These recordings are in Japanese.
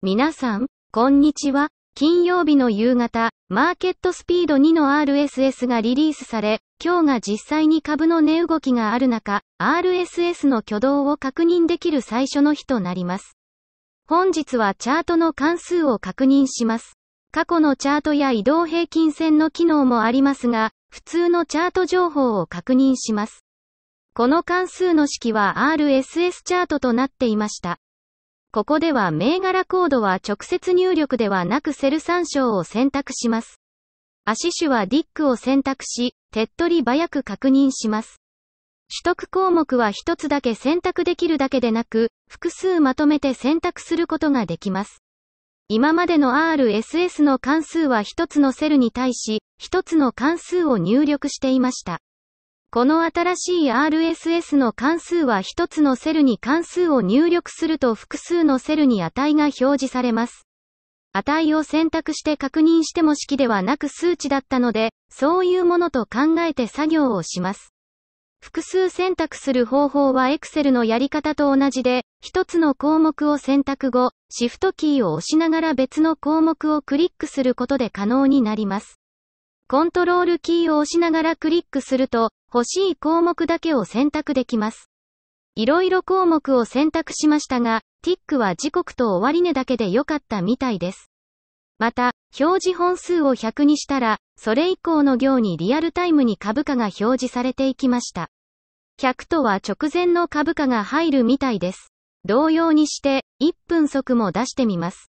皆さん、こんにちは。金曜日の夕方、マーケットスピード2の RSS がリリースされ、今日が実際に株の値動きがある中、RSS の挙動を確認できる最初の日となります。本日はチャートの関数を確認します。過去のチャートや移動平均線の機能もありますが、普通のチャート情報を確認します。この関数の式は RSS チャートとなっていました。ここでは銘柄コードは直接入力ではなくセル参照を選択します。足ュはディックを選択し、手っ取り早く確認します。取得項目は一つだけ選択できるだけでなく、複数まとめて選択することができます。今までの RSS の関数は一つのセルに対し、一つの関数を入力していました。この新しい RSS の関数は一つのセルに関数を入力すると複数のセルに値が表示されます。値を選択して確認しても式ではなく数値だったので、そういうものと考えて作業をします。複数選択する方法は Excel のやり方と同じで、一つの項目を選択後、Shift キーを押しながら別の項目をクリックすることで可能になります。コントロールキーを押しながらクリックすると、欲しい項目だけを選択できます。いろいろ項目を選択しましたが、ティックは時刻と終値だけで良かったみたいです。また、表示本数を100にしたら、それ以降の行にリアルタイムに株価が表示されていきました。100とは直前の株価が入るみたいです。同様にして、1分速も出してみます。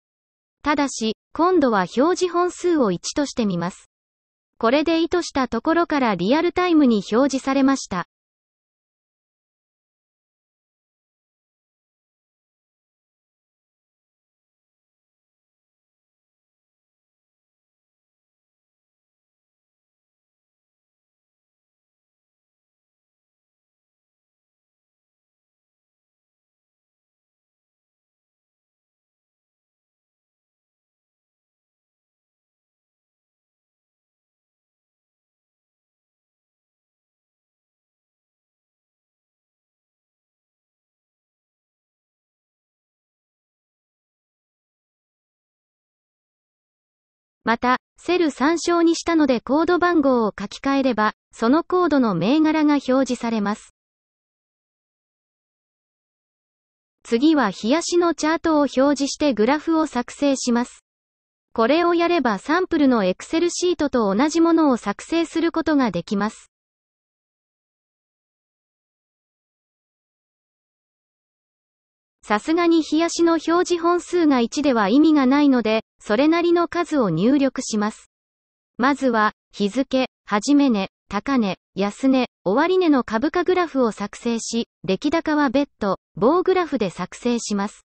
ただし、今度は表示本数を1としてみます。これで意図したところからリアルタイムに表示されました。また、セル参照にしたのでコード番号を書き換えれば、そのコードの銘柄が表示されます。次は冷やしのチャートを表示してグラフを作成します。これをやればサンプルの Excel シートと同じものを作成することができます。さすがに冷やしの表示本数が1では意味がないので、それなりの数を入力します。まずは、日付、始め値、高値、安値、終値の株価グラフを作成し、出来高は別途、棒グラフで作成します。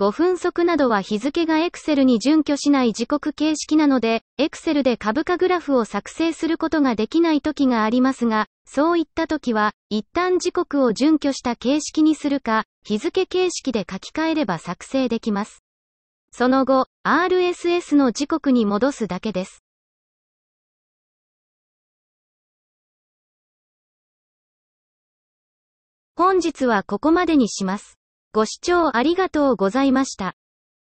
5分速などは日付が Excel に準拠しない時刻形式なので、Excel で株価グラフを作成することができない時がありますが、そういった時は、一旦時刻を準拠した形式にするか、日付形式で書き換えれば作成できます。その後、RSS の時刻に戻すだけです。本日はここまでにします。ご視聴ありがとうございました。